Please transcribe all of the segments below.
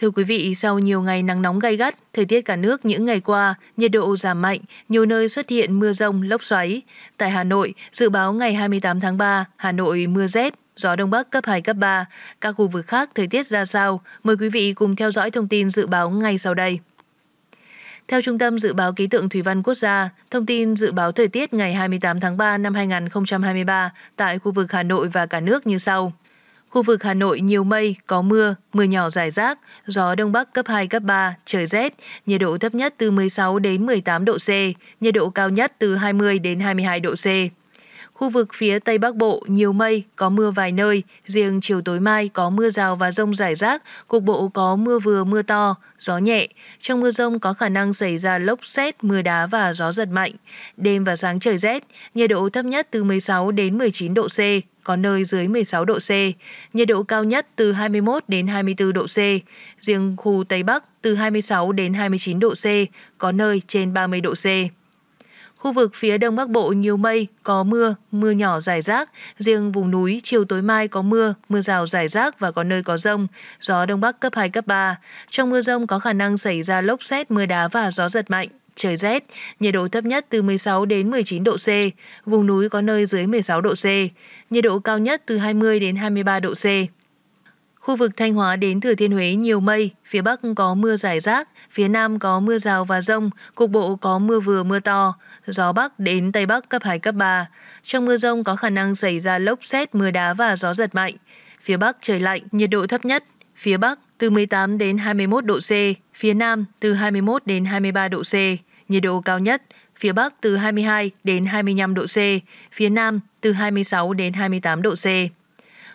Thưa quý vị, sau nhiều ngày nắng nóng gay gắt, thời tiết cả nước những ngày qua, nhiệt độ giảm mạnh, nhiều nơi xuất hiện mưa rông, lốc xoáy. Tại Hà Nội, dự báo ngày 28 tháng 3, Hà Nội mưa rét, gió Đông Bắc cấp 2, cấp 3. Các khu vực khác thời tiết ra sao? Mời quý vị cùng theo dõi thông tin dự báo ngay sau đây. Theo Trung tâm Dự báo Khí tượng Thủy văn Quốc gia, thông tin dự báo thời tiết ngày 28 tháng 3 năm 2023 tại khu vực Hà Nội và cả nước như sau – Khu vực Hà Nội nhiều mây, có mưa, mưa nhỏ rải rác, gió đông bắc cấp 2, cấp 3, trời rét, nhiệt độ thấp nhất từ 16 đến 18 độ C, nhiệt độ cao nhất từ 20 đến 22 độ C. Khu vực phía Tây Bắc Bộ nhiều mây, có mưa vài nơi, riêng chiều tối mai có mưa rào và rông rải rác, cục bộ có mưa vừa mưa to, gió nhẹ. Trong mưa rông có khả năng xảy ra lốc xét, mưa đá và gió giật mạnh. Đêm và sáng trời rét, nhiệt độ thấp nhất từ 16 đến 19 độ C, có nơi dưới 16 độ C, nhiệt độ cao nhất từ 21 đến 24 độ C, riêng khu Tây Bắc từ 26 đến 29 độ C, có nơi trên 30 độ C. Khu vực phía Đông Bắc Bộ nhiều mây, có mưa, mưa nhỏ rải rác. Riêng vùng núi, chiều tối mai có mưa, mưa rào rải rác và có nơi có rông. Gió Đông Bắc cấp 2, cấp 3. Trong mưa rông có khả năng xảy ra lốc xét, mưa đá và gió giật mạnh trời rét, nhiệt độ thấp nhất từ 16 đến 19 độ C, vùng núi có nơi dưới 16 độ C, nhiệt độ cao nhất từ 20 đến 23 độ C. Khu vực Thanh Hóa đến Thừa Thiên Huế nhiều mây, phía Bắc có mưa rải rác, phía Nam có mưa rào và rông, cục bộ có mưa vừa mưa to, gió Bắc đến Tây Bắc cấp 2, cấp 3. Trong mưa rông có khả năng xảy ra lốc xét, mưa đá và gió giật mạnh. Phía Bắc trời lạnh, nhiệt độ thấp nhất, phía Bắc từ 18 đến 21 độ C, phía Nam từ 21 đến 23 độ C nhiệt độ cao nhất phía Bắc từ 22 đến 25 độ C, phía Nam từ 26 đến 28 độ C.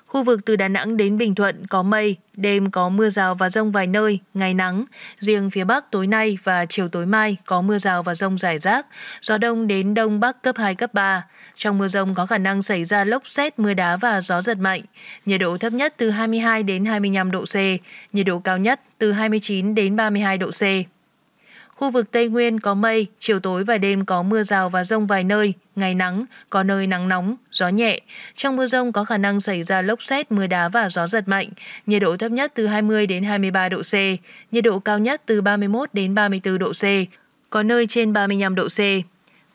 Khu vực từ Đà Nẵng đến Bình Thuận có mây, đêm có mưa rào và rông vài nơi, ngày nắng. Riêng phía Bắc tối nay và chiều tối mai có mưa rào và rông rải rác, gió đông đến đông bắc cấp 2, cấp 3. Trong mưa rông có khả năng xảy ra lốc xét, mưa đá và gió giật mạnh. Nhiệt độ thấp nhất từ 22 đến 25 độ C, nhiệt độ cao nhất từ 29 đến 32 độ C. Khu vực Tây Nguyên có mây, chiều tối và đêm có mưa rào và rông vài nơi, ngày nắng, có nơi nắng nóng, gió nhẹ. Trong mưa rông có khả năng xảy ra lốc xét, mưa đá và gió giật mạnh. Nhiệt độ thấp nhất từ 20 đến 23 độ C, nhiệt độ cao nhất từ 31 đến 34 độ C, có nơi trên 35 độ C.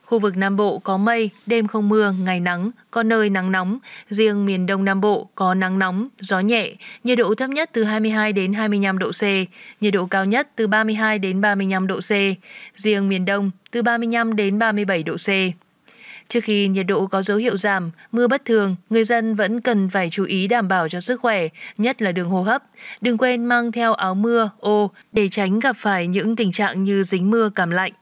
Khu vực Nam Bộ có mây, đêm không mưa, ngày nắng, có nơi nắng nóng. Riêng miền Đông Nam Bộ có nắng nóng, gió nhẹ, nhiệt độ thấp nhất từ 22 đến 25 độ C, nhiệt độ cao nhất từ 32 đến 35 độ C. Riêng miền Đông từ 35 đến 37 độ C. Trước khi nhiệt độ có dấu hiệu giảm, mưa bất thường, người dân vẫn cần phải chú ý đảm bảo cho sức khỏe, nhất là đường hô hấp. Đừng quên mang theo áo mưa, ô để tránh gặp phải những tình trạng như dính mưa cảm lạnh.